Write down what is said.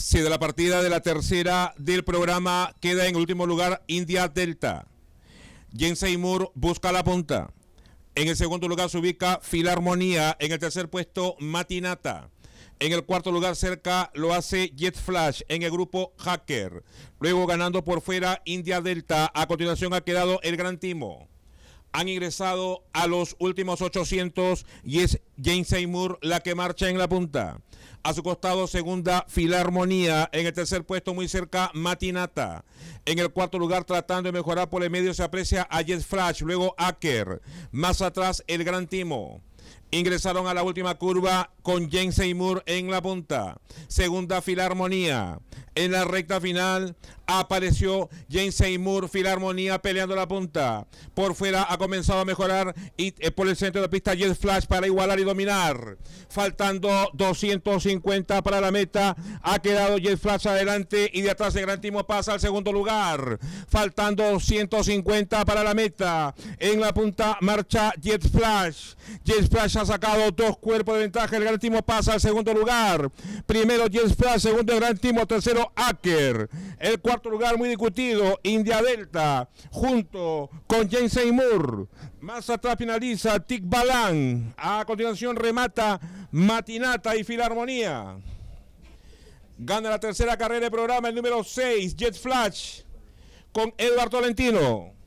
Sí, de la partida de la tercera del programa queda en último lugar India Delta. Jens Seymour busca la punta. En el segundo lugar se ubica Filarmonía. En el tercer puesto, Matinata. En el cuarto lugar cerca lo hace Jet Flash en el grupo Hacker. Luego ganando por fuera India Delta. A continuación ha quedado el Gran Timo han ingresado a los últimos 800 y es Jane Seymour la que marcha en la punta. A su costado, segunda Filarmonía. En el tercer puesto, muy cerca, Matinata. En el cuarto lugar, tratando de mejorar por el medio, se aprecia a Jet Flash, luego Acker. Más atrás, el Gran Timo. Ingresaron a la última curva con Jane Seymour en la punta. Segunda Filarmonía. En la recta final, apareció James Seymour, Filarmonía peleando la punta. Por fuera ha comenzado a mejorar y eh, por el centro de pista Jet Flash para igualar y dominar. Faltando 250 para la meta, ha quedado Jet Flash adelante y de atrás el Gran Timo pasa al segundo lugar. Faltando 150 para la meta. En la punta marcha Jet Flash. Jet Flash ha sacado dos cuerpos de ventaja. El Gran Timo pasa al segundo lugar. Primero Jet Flash, segundo Gran Timo, tercero Acker. El cuarto lugar muy discutido, India Delta, junto con James Seymour. Más atrás finaliza Tic Balan. A continuación remata Matinata y Filarmonía. Gana la tercera carrera de programa el número 6, Jet Flash, con Eduardo Valentino.